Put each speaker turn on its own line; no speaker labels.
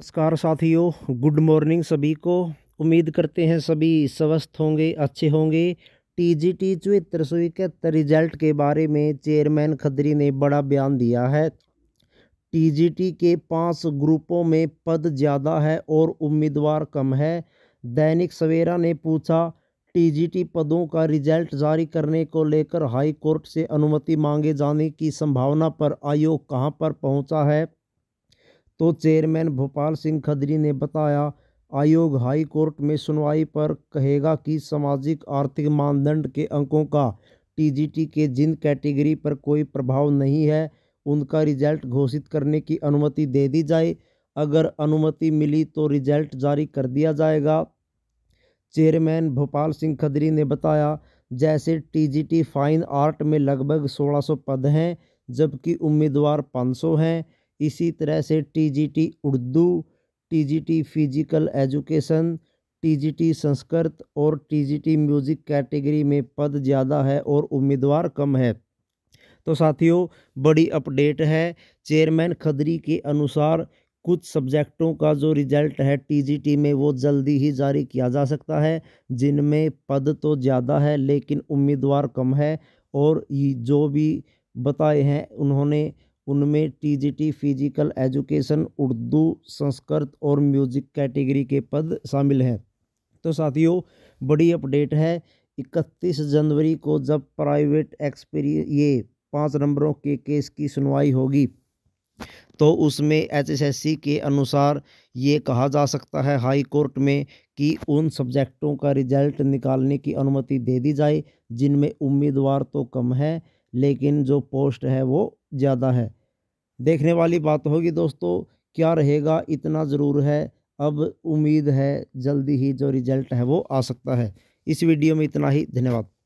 नमस्कार साथियों good morning सभी को उम्मीद करते हैं सभी स्वस्थ होंगे अच्छे होंगे टी जी टी चौहत्तर सौ इकहत्तर रिजल्ट के बारे में चेयरमैन खदरी ने बड़ा बयान दिया है टी जी टी के पांच ग्रुपों में पद ज़्यादा है और उम्मीदवार कम है दैनिक सवेरा ने पूछा टी जी टी पदों का रिजल्ट जारी करने को लेकर हाई कोर्ट से अनुमति मांगे जाने की संभावना पर आयोग कहां पर पहुंचा है तो चेयरमैन भोपाल सिंह खदरी ने बताया आयोग हाई कोर्ट में सुनवाई पर कहेगा कि सामाजिक आर्थिक मानदंड के अंकों का टीजीटी के जिन कैटेगरी पर कोई प्रभाव नहीं है उनका रिजल्ट घोषित करने की अनुमति दे दी जाए अगर अनुमति मिली तो रिजल्ट जारी कर दिया जाएगा चेयरमैन भोपाल सिंह खदरी ने बताया जैसे टीजीटी फाइन आर्ट में लगभग 1600 पद हैं जबकि उम्मीदवार 500 हैं इसी तरह से TGT Urdu TGT physical education TGT Sanskrit और टीजीटी म्यूज़िक कैटेगरी में पद ज़्यादा है और उम्मीदवार कम है तो साथियों बड़ी अपडेट है चेयरमैन खदरी के अनुसार कुछ सब्जेक्टों का जो रिजल्ट है टीजीटी में वो जल्दी ही जारी किया जा सकता है जिनमें पद तो ज़्यादा है लेकिन उम्मीदवार कम है और जो भी बताए हैं उन्होंने उनमें TGT physical education Urdu Sanskrit और म्यूज़िक कैटेगरी के पद शामिल हैं तो साथियों बड़ी अपडेट है इकतीस जनवरी को जब प्राइवेट एक्सपीरी ये पाँच नंबरों के केस की सुनवाई होगी तो उसमें एचएसएससी के अनुसार ये कहा जा सकता है हाई कोर्ट में कि उन सब्जेक्टों का रिजल्ट निकालने की अनुमति दे दी जाए जिनमें उम्मीदवार तो कम है लेकिन जो पोस्ट है वो ज़्यादा है देखने वाली बात होगी दोस्तों क्या रहेगा इतना ज़रूर है अब उम्मीद है जल्दी ही जो रिज़ल्ट है वो आ सकता है इस वीडियो में इतना ही धन्यवाद